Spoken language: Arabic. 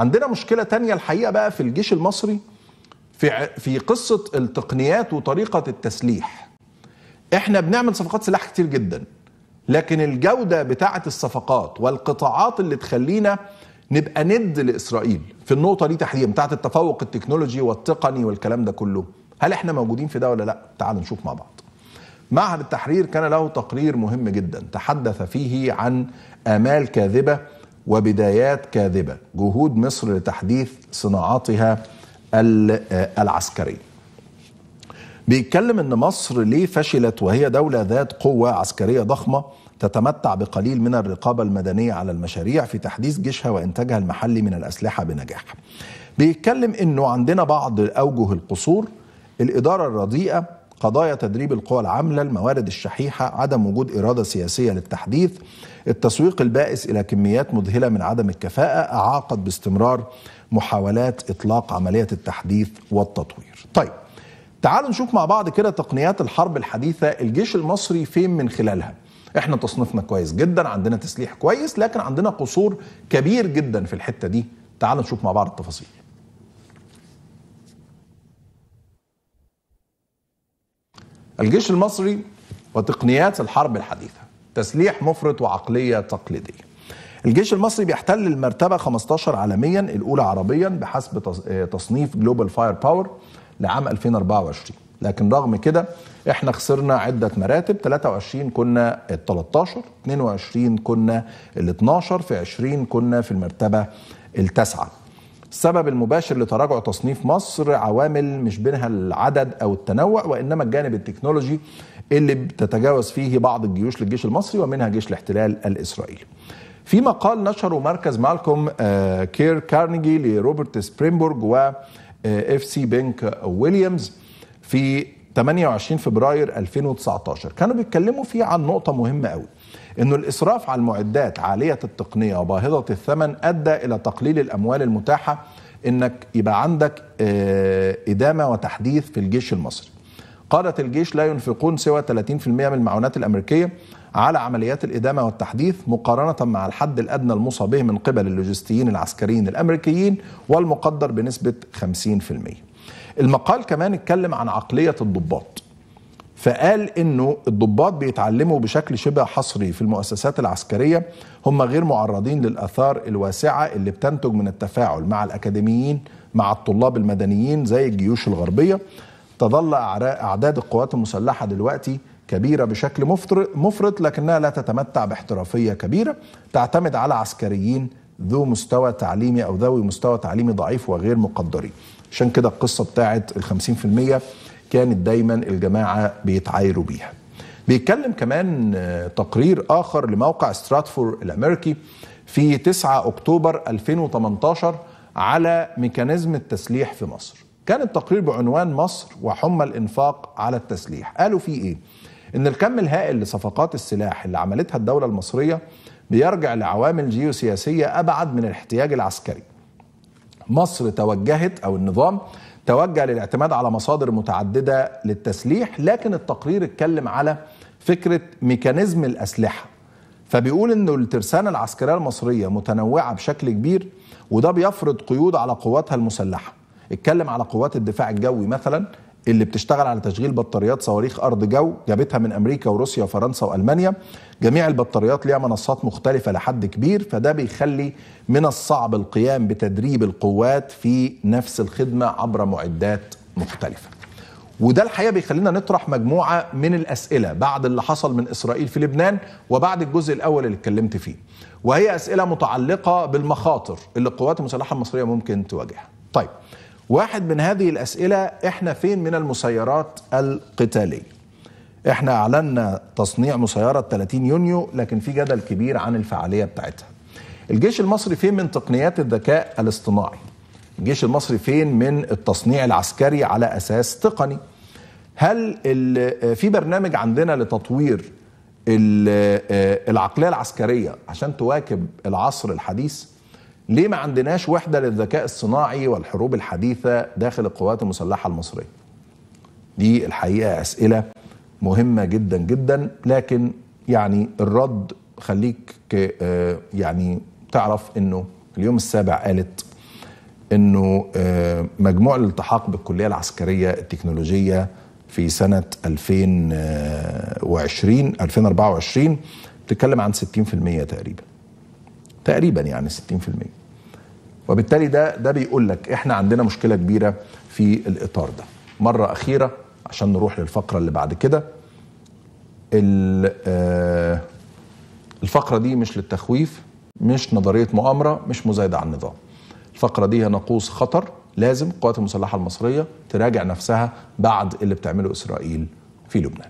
عندنا مشكله تانية الحقيقه بقى في الجيش المصري في في قصه التقنيات وطريقه التسليح احنا بنعمل صفقات سلاح كتير جدا لكن الجوده بتاعه الصفقات والقطاعات اللي تخلينا نبقى ند لاسرائيل في النقطه دي تحديدا بتاعه التفوق التكنولوجي والتقني والكلام ده كله هل احنا موجودين في ده ولا لا تعالوا نشوف مع بعض معهد التحرير كان له تقرير مهم جدا تحدث فيه عن امال كاذبه وبدايات كاذبه جهود مصر لتحديث صناعاتها آه، العسكريه بيتكلم ان مصر ليه فشلت وهي دوله ذات قوه عسكريه ضخمه تتمتع بقليل من الرقابه المدنيه على المشاريع في تحديث جيشها وانتاجها المحلي من الاسلحه بنجاح. بيتكلم انه عندنا بعض اوجه القصور الاداره الرديئه قضايا تدريب القوى العاملة الموارد الشحيحة عدم وجود إرادة سياسية للتحديث التسويق البائس إلى كميات مذهلة من عدم الكفاءة أعاقت باستمرار محاولات إطلاق عملية التحديث والتطوير طيب تعالوا نشوف مع بعض كده تقنيات الحرب الحديثة الجيش المصري فين من خلالها احنا تصنيفنا كويس جدا عندنا تسليح كويس لكن عندنا قصور كبير جدا في الحتة دي تعالوا نشوف مع بعض التفاصيل الجيش المصري وتقنيات الحرب الحديثة تسليح مفرط وعقلية تقليدية الجيش المصري بيحتل المرتبة 15 عالميا الأولى عربيا بحسب آه، تصنيف جلوبال فاير باور لعام 2024 لكن رغم كده احنا خسرنا عدة مراتب 23 كنا ال 13 22 كنا ال 12 في 20 كنا في المرتبة التاسعة السبب المباشر لتراجع تصنيف مصر عوامل مش بينها العدد او التنوع وانما الجانب التكنولوجي اللي بتتجاوز فيه بعض الجيوش للجيش المصري ومنها جيش الاحتلال الاسرائيلي. في مقال نشره مركز مالكوم آه، كير كارنيجي لروبرت سبرينبورج و آه، اف سي بنك ويليامز في 28 فبراير 2019 كانوا بيتكلموا فيه عن نقطة مهمة قوي انه الاسراف على المعدات عالية التقنية وباهظة الثمن ادى الى تقليل الاموال المتاحة انك يبقى عندك آه، ادامة وتحديث في الجيش المصري قادة الجيش لا ينفقون سوى 30% من المعونات الامريكية على عمليات الادامة والتحديث مقارنة مع الحد الادنى الموصى به من قبل اللوجستيين العسكريين الامريكيين والمقدر بنسبة 50% المقال كمان اتكلم عن عقليه الضباط فقال انه الضباط بيتعلموا بشكل شبه حصري في المؤسسات العسكريه هم غير معرضين للاثار الواسعه اللي بتنتج من التفاعل مع الاكاديميين مع الطلاب المدنيين زي الجيوش الغربيه تظل اعداد القوات المسلحه دلوقتي كبيره بشكل مفرط لكنها لا تتمتع باحترافيه كبيره تعتمد على عسكريين ذو مستوى تعليمي او ذوي مستوى تعليمي ضعيف وغير مقدرين عشان كده القصه بتاعت ال 50% كانت دايما الجماعه بيتعايروا بيها. بيتكلم كمان آه، تقرير اخر لموقع ستراتفور الامريكي في 9 اكتوبر 2018 على ميكانيزم التسليح في مصر. كان التقرير بعنوان مصر وحمى الانفاق على التسليح، قالوا فيه ايه؟ ان الكم الهائل لصفقات السلاح اللي عملتها الدوله المصريه بيرجع لعوامل جيوسياسيه ابعد من الاحتياج العسكري مصر توجهت أو النظام توجه للاعتماد على مصادر متعددة للتسليح لكن التقرير اتكلم على فكرة ميكانيزم الأسلحة فبيقول أنه الترسانة العسكرية المصرية متنوعة بشكل كبير وده بيفرض قيود على قواتها المسلحة اتكلم على قوات الدفاع الجوي مثلا اللي بتشتغل على تشغيل بطاريات صواريخ ارض جو جابتها من امريكا وروسيا وفرنسا والمانيا جميع البطاريات ليها منصات مختلفه لحد كبير فده بيخلي من الصعب القيام بتدريب القوات في نفس الخدمه عبر معدات مختلفه وده الحقيقه بيخلينا نطرح مجموعه من الاسئله بعد اللي حصل من اسرائيل في لبنان وبعد الجزء الاول اللي اتكلمت فيه وهي اسئله متعلقه بالمخاطر اللي القوات المسلحه المصريه ممكن تواجهها طيب واحد من هذه الأسئلة إحنا فين من المسيرات القتالية إحنا أعلنا تصنيع مسيرة 30 يونيو لكن في جدل كبير عن الفعالية بتاعتها الجيش المصري فين من تقنيات الذكاء الاصطناعي الجيش المصري فين من التصنيع العسكري على أساس تقني هل في برنامج عندنا لتطوير آه، العقلية العسكرية عشان تواكب العصر الحديث ليه ما عندناش وحده للذكاء الصناعي والحروب الحديثه داخل القوات المسلحه المصريه دي الحقيقه اسئله مهمه جدا جدا لكن يعني الرد خليك آه، يعني تعرف انه اليوم السابع قالت انه آه، مجموع الالتحاق بالكليه العسكريه التكنولوجيه في سنه 2020 2024 آه، بتتكلم عن 60% تقريبا تقريبا يعني 60% وبالتالي ده ده بيقول لك احنا عندنا مشكله كبيره في الاطار ده مره اخيره عشان نروح للفقره اللي بعد كده آه، الفقره دي مش للتخويف مش نظريه مؤامره مش مزايده على النظام الفقره دي هي ناقوس خطر لازم القوات المسلحه المصريه تراجع نفسها بعد اللي بتعمله اسرائيل في لبنان